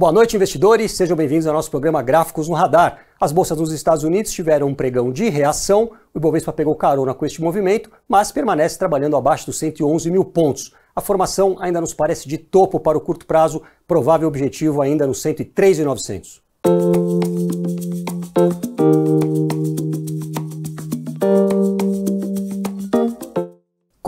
Boa noite, investidores. Sejam bem-vindos ao nosso programa Gráficos no Radar. As bolsas nos Estados Unidos tiveram um pregão de reação. O Ibovespa pegou carona com este movimento, mas permanece trabalhando abaixo dos 111 mil pontos. A formação ainda nos parece de topo para o curto prazo, provável objetivo ainda nos 103.900.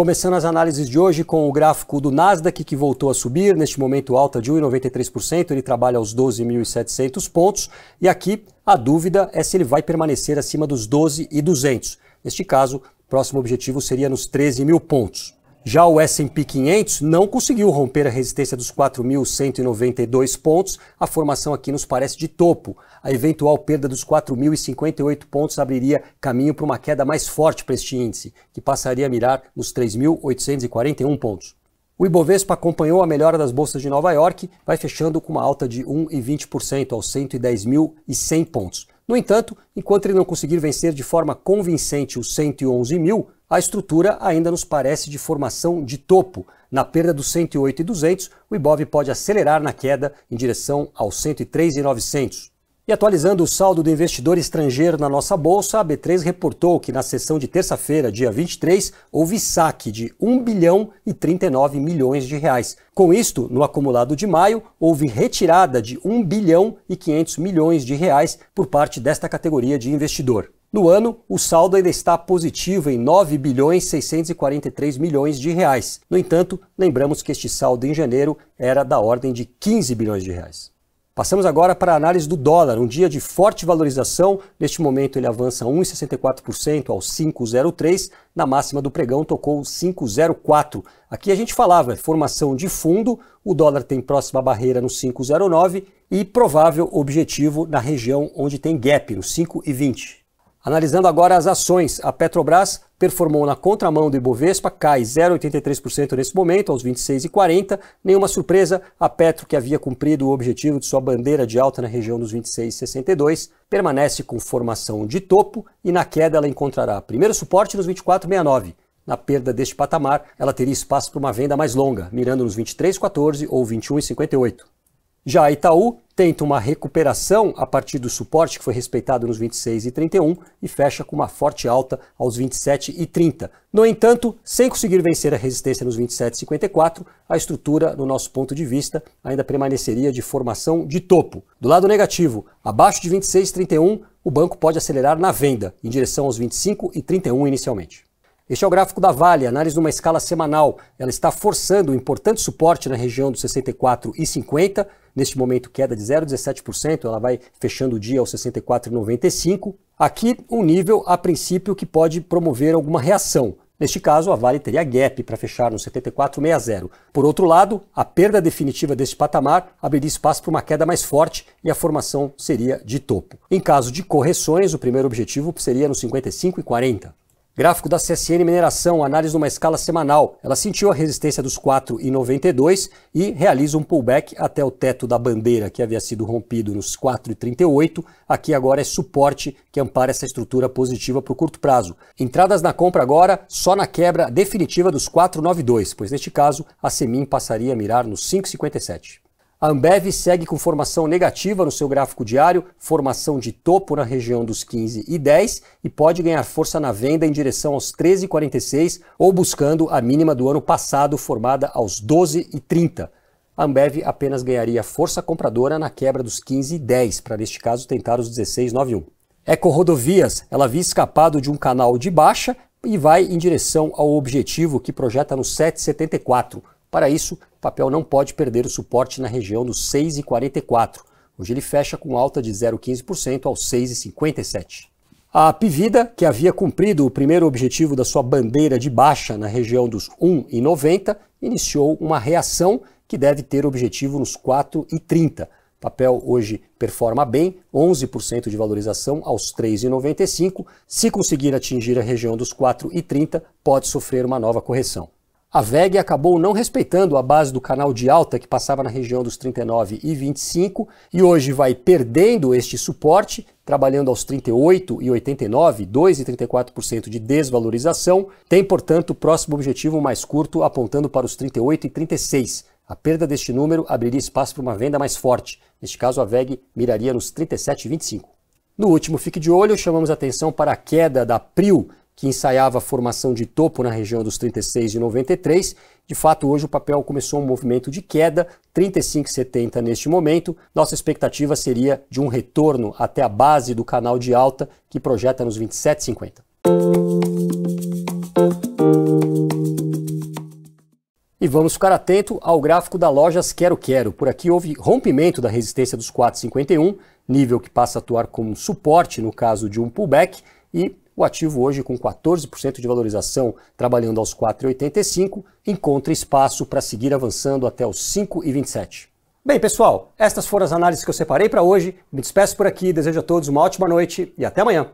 Começando as análises de hoje com o gráfico do Nasdaq, que voltou a subir, neste momento alta de 1,93%, ele trabalha aos 12.700 pontos, e aqui a dúvida é se ele vai permanecer acima dos 12.200. Neste caso, o próximo objetivo seria nos 13 mil pontos. Já o S&P 500 não conseguiu romper a resistência dos 4.192 pontos. A formação aqui nos parece de topo. A eventual perda dos 4.058 pontos abriria caminho para uma queda mais forte para este índice, que passaria a mirar nos 3.841 pontos. O Ibovespa acompanhou a melhora das bolsas de Nova York, vai fechando com uma alta de 1,20% aos 110.100 pontos. No entanto, enquanto ele não conseguir vencer de forma convincente os 111 mil, a estrutura ainda nos parece de formação de topo. Na perda dos 108 e 200, o Ibov pode acelerar na queda em direção aos 103 e 900. E atualizando o saldo do investidor estrangeiro na nossa bolsa, a B3 reportou que na sessão de terça-feira, dia 23, houve saque de 1 bilhão e 39 milhões de reais. Com isto, no acumulado de maio, houve retirada de 1 bilhão e 500 milhões de reais por parte desta categoria de investidor. No ano, o saldo ainda está positivo em 9 bilhões 643 milhões de reais. No entanto, lembramos que este saldo em janeiro era da ordem de 15 bilhões de reais. Passamos agora para a análise do dólar, um dia de forte valorização. Neste momento ele avança 1,64% ao 5,03, na máxima do pregão tocou 5,04. Aqui a gente falava, é formação de fundo, o dólar tem próxima barreira no 5,09 e provável objetivo na região onde tem gap, no 5,20. Analisando agora as ações, a Petrobras performou na contramão do Ibovespa, cai 0,83% nesse momento, aos 26,40. Nenhuma surpresa, a Petro, que havia cumprido o objetivo de sua bandeira de alta na região dos 26,62, permanece com formação de topo e na queda ela encontrará primeiro suporte nos 24,69. Na perda deste patamar, ela teria espaço para uma venda mais longa, mirando nos 23,14 ou 21,58. Já Itaú tenta uma recuperação a partir do suporte que foi respeitado nos 26 e 31 e fecha com uma forte alta aos 27 e 30. No entanto, sem conseguir vencer a resistência nos 27 e 54, a estrutura, no nosso ponto de vista, ainda permaneceria de formação de topo. Do lado negativo, abaixo de 26 e 31, o banco pode acelerar na venda em direção aos 25 e 31 inicialmente. Este é o gráfico da Vale, análise de uma escala semanal. Ela está forçando um importante suporte na região dos 64 e 50, neste momento queda de 0,17%, ela vai fechando o dia aos 64,95. Aqui um nível a princípio que pode promover alguma reação. Neste caso, a Vale teria gap para fechar no 74,60. Por outro lado, a perda definitiva deste patamar abriria espaço para uma queda mais forte e a formação seria de topo. Em caso de correções, o primeiro objetivo seria no 55,40. Gráfico da CSN Mineração, análise numa escala semanal. Ela sentiu a resistência dos 4,92 e realiza um pullback até o teto da bandeira que havia sido rompido nos 4,38. Aqui agora é suporte que ampara essa estrutura positiva para o curto prazo. Entradas na compra agora só na quebra definitiva dos 4,92, pois neste caso a Semin passaria a mirar nos 5,57. A Ambev segue com formação negativa no seu gráfico diário, formação de topo na região dos 15 e 10 e pode ganhar força na venda em direção aos 13,46 ou buscando a mínima do ano passado formada aos 12,30. A Ambev apenas ganharia força compradora na quebra dos 15 e 10 para neste caso tentar os 16,91. Eco Rodovias, ela havia escapado de um canal de baixa e vai em direção ao objetivo que projeta no 774. Para isso, papel não pode perder o suporte na região dos 6,44. Hoje ele fecha com alta de 0,15% aos 6,57. A Pivida, que havia cumprido o primeiro objetivo da sua bandeira de baixa na região dos 1,90, iniciou uma reação que deve ter objetivo nos 4,30. Papel hoje performa bem, 11% de valorização aos 3,95. Se conseguir atingir a região dos 4,30, pode sofrer uma nova correção. A VEG acabou não respeitando a base do canal de alta que passava na região dos 39 e 25 e hoje vai perdendo este suporte, trabalhando aos 38 e 89, 2,34% de desvalorização, tem portanto o próximo objetivo mais curto apontando para os 38 e 36. A perda deste número abriria espaço para uma venda mais forte. Neste caso a VEG miraria nos 37 e 25. No último Fique de Olho, chamamos atenção para a queda da PRIO, que ensaiava a formação de topo na região dos 36 e 93. De fato, hoje o papel começou um movimento de queda, 35,70 neste momento. Nossa expectativa seria de um retorno até a base do canal de alta, que projeta nos 27,50. E vamos ficar atento ao gráfico da Lojas Quero Quero. Por aqui houve rompimento da resistência dos 4,51, nível que passa a atuar como suporte no caso de um pullback, e o ativo hoje com 14% de valorização, trabalhando aos 4,85, encontra espaço para seguir avançando até os 5,27. Bem, pessoal, estas foram as análises que eu separei para hoje. Me despeço por aqui, desejo a todos uma ótima noite e até amanhã.